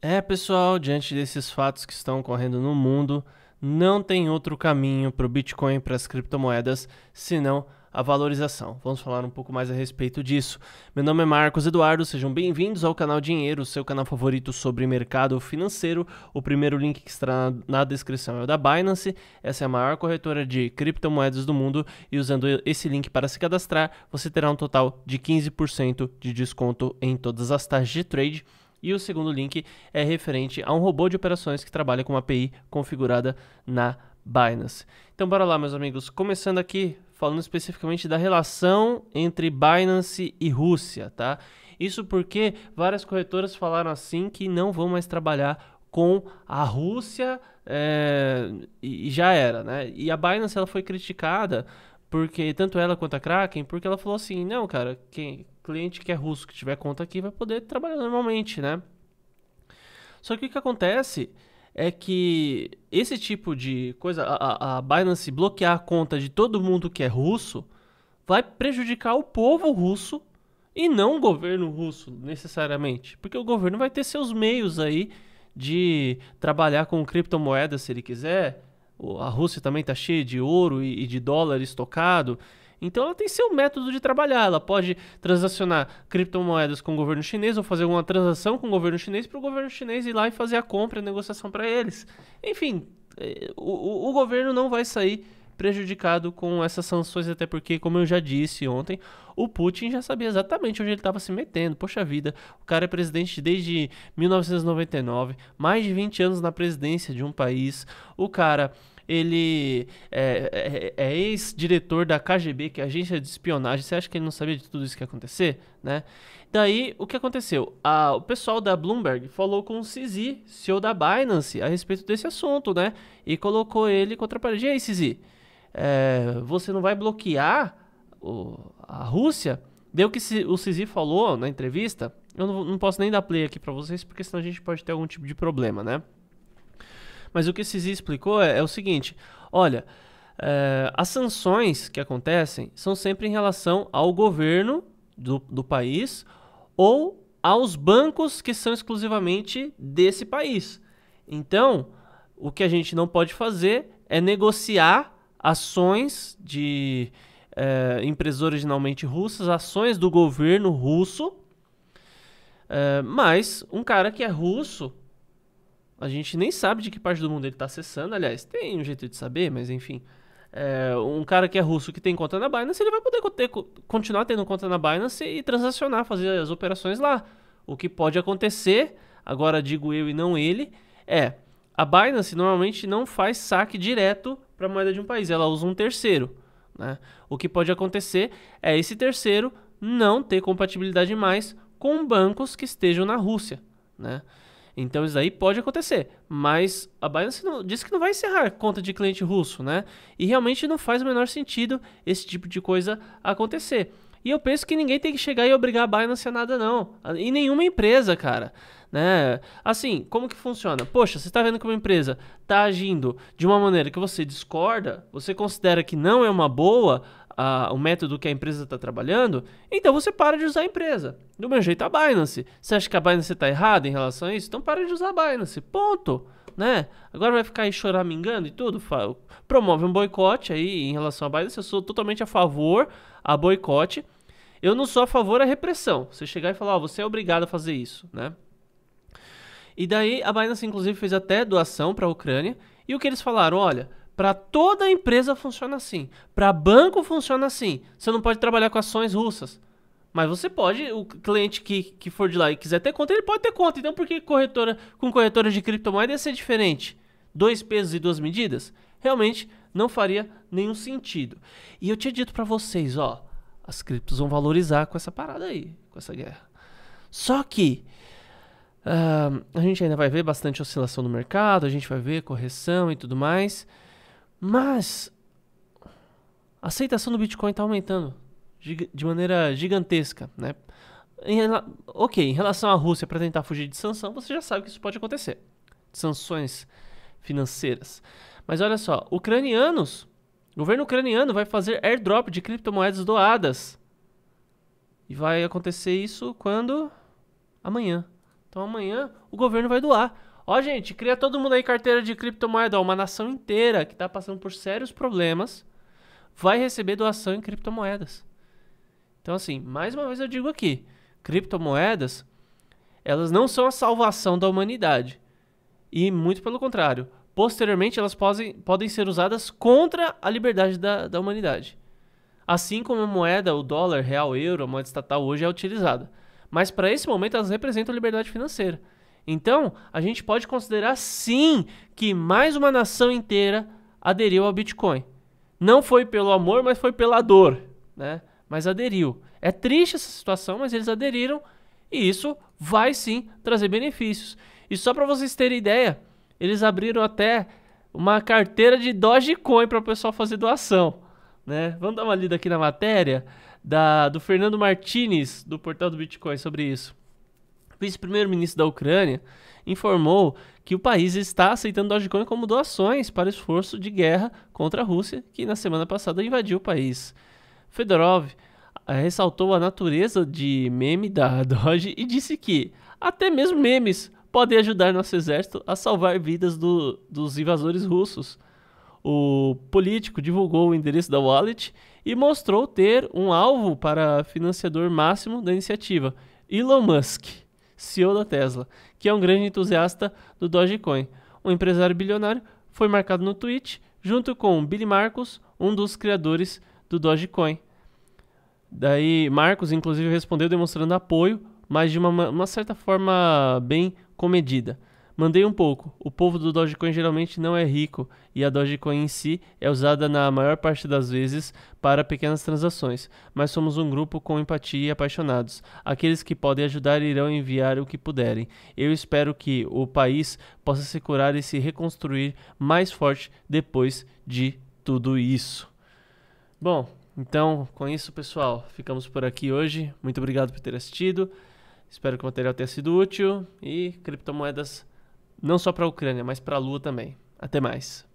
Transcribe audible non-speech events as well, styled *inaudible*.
É, pessoal, diante desses fatos que estão ocorrendo no mundo, não tem outro caminho para o Bitcoin e para as criptomoedas senão a valorização. Vamos falar um pouco mais a respeito disso. Meu nome é Marcos Eduardo, sejam bem-vindos ao canal Dinheiro, seu canal favorito sobre mercado financeiro. O primeiro link que está na descrição é o da Binance. Essa é a maior corretora de criptomoedas do mundo e usando esse link para se cadastrar, você terá um total de 15% de desconto em todas as taxas de trade e o segundo link é referente a um robô de operações que trabalha com uma API configurada na Binance. Então bora lá, meus amigos, começando aqui falando especificamente da relação entre Binance e Rússia, tá? Isso porque várias corretoras falaram assim que não vão mais trabalhar com a Rússia é, e já era, né? E a Binance ela foi criticada porque tanto ela quanto a Kraken, porque ela falou assim, não, cara, quem cliente que é russo, que tiver conta aqui, vai poder trabalhar normalmente, né? Só que o que acontece é que esse tipo de coisa, a, a Binance bloquear a conta de todo mundo que é russo, vai prejudicar o povo russo e não o governo russo, necessariamente. Porque o governo vai ter seus meios aí de trabalhar com criptomoedas se ele quiser. A Rússia também está cheia de ouro e, e de dólar estocado. Então ela tem seu método de trabalhar. Ela pode transacionar criptomoedas com o governo chinês ou fazer uma transação com o governo chinês para o governo chinês ir lá e fazer a compra, a negociação para eles. Enfim, é, o, o, governo não vai sair prejudicado com essas sanções, até porque, como eu já disse ontem, o Putin já sabia exatamente onde ele estava se metendo. Poxa vida, o cara é presidente desde 1999, mais de 20 anos na presidência de um país. O cara ele é, é, é, é ex-diretor da KGB, que é a agência de espionagem. Você acha que ele não sabia de tudo isso que ia acontecer, né? Daí, o que aconteceu? Ah, o pessoal da Bloomberg falou com o Sisi, CEO da Binance, a respeito desse assunto, né? E colocou ele contra a parede. E aí, Sisi, é, você não vai bloquear o, a Rússia? Deu que o Sisi falou na entrevista. Eu não, não posso nem dar play aqui para vocês, porque senão a gente pode ter algum tipo de problema, né? Mas o que Sisi explicou é, é o seguinte: olha, é, as sanções que acontecem são sempre em relação ao governo do, do país ou aos bancos que são exclusivamente desse país. Então, o que a gente não pode fazer é negociar ações de é, empresas originalmente russas, ações do governo russo. É, mas um cara que é russo a gente nem sabe de que parte do mundo ele está acessando. Aliás, tem um jeito de saber, mas enfim. É, um cara que é russo que tem conta na Binance, ele vai poder ter, continuar tendo conta na Binance e transacionar, fazer as operações lá. O que pode acontecer, agora digo eu e não ele, é a Binance normalmente não faz saque direto para a moeda de um país, ela usa um terceiro. Né? O que pode acontecer é esse terceiro não ter compatibilidade mais com bancos que estejam na Rússia. Né? Então isso aí pode acontecer, mas a Binance não, disse que não vai encerrar conta de cliente russo, né? E realmente não faz o menor sentido esse tipo de coisa acontecer. E eu penso que ninguém tem que chegar e obrigar a Binance a nada, não. E nenhuma empresa, cara. Né? Assim, como que funciona? Poxa, você está vendo que uma empresa está agindo de uma maneira que você discorda, você considera que não é uma boa, a, o método que a empresa está trabalhando, então você para de usar a empresa. Do meu jeito, a Binance. Você acha que a Binance está errada em relação a isso? Então para de usar a Binance. Ponto. Né? Agora vai ficar aí choramingando e tudo? Promove um boicote aí em relação à Binance. Eu sou totalmente a favor a boicote. Eu não sou a favor da repressão. Você chegar e falar, oh, você é obrigado a fazer isso, né? E daí a Binance inclusive fez até doação para a Ucrânia. E o que eles falaram? Olha, para toda empresa funciona assim. Para banco funciona assim. Você não pode trabalhar com ações russas. Mas você pode, o cliente que, que for de lá e quiser ter conta, ele pode ter conta. Então por que corretora com corretora de criptomoeda ia ser diferente? Dois pesos e duas medidas? Realmente não faria nenhum sentido. E eu tinha dito para vocês, ó, as criptos vão valorizar com essa parada aí, com essa guerra. Só que uh, a gente ainda vai ver bastante oscilação no mercado, a gente vai ver correção e tudo mais. Mas a aceitação do Bitcoin está aumentando de maneira gigantesca, né? Em, ok, em relação à Rússia para tentar fugir de sanção, você já sabe que isso pode acontecer. Sanções financeiras. Mas olha só, ucranianos, o governo ucraniano vai fazer airdrop de criptomoedas doadas. E vai acontecer isso quando? Amanhã. Então amanhã o governo vai doar Ó, gente, cria todo mundo aí carteira de criptomoeda. Ó, uma nação inteira que está passando por sérios problemas vai receber doação em criptomoedas. Então, assim, mais uma vez eu digo aqui: criptomoedas, elas não são a salvação da humanidade. E muito pelo contrário. Posteriormente, elas podem, podem ser usadas contra a liberdade da, da humanidade. Assim como a moeda, o dólar, real, euro, a moeda estatal hoje é utilizada. Mas para esse momento, elas representam liberdade financeira. Então, a gente pode considerar sim que mais uma nação inteira aderiu ao Bitcoin. Não foi pelo amor, mas foi pela dor, né? Mas aderiu. É triste essa situação, mas eles aderiram e isso vai sim trazer benefícios. E só para vocês terem ideia, eles abriram até uma carteira de Dogecoin para o pessoal fazer doação, né? Vamos dar uma lida aqui na matéria da, do Fernando Martinez do portal do Bitcoin sobre isso. O vice-primeiro-ministro da Ucrânia, informou que o país está aceitando Dogecoin como doações para o esforço de guerra contra a Rússia, que na semana passada invadiu o país. Fedorov eh, ressaltou a natureza de meme da *laughs* Doge e disse que até mesmo memes podem ajudar nosso exército a salvar vidas do, dos invasores russos. O político divulgou o endereço da wallet e mostrou ter um alvo para financiador máximo da iniciativa, Elon Musk. CEO da Tesla, que é um grande entusiasta do Dogecoin. O um empresário bilionário foi marcado no tweet junto com Billy Marcos, um dos criadores do Dogecoin. Daí Marcos inclusive respondeu demonstrando apoio, mas de uma, uma certa forma bem comedida. Mandei um pouco. O povo do Dogecoin geralmente não é rico e a Dogecoin em si é usada na maior parte das vezes para pequenas transações, mas somos um grupo com empatia e apaixonados. Aqueles que podem ajudar irão enviar o que puderem. Eu espero que o país possa se curar e se reconstruir mais forte depois de tudo isso. Bom, então com isso, pessoal, ficamos por aqui hoje. Muito obrigado por ter assistido. Espero que o material tenha sido útil e criptomoedas não só para a Ucrânia, mas para a Lua também. Até mais.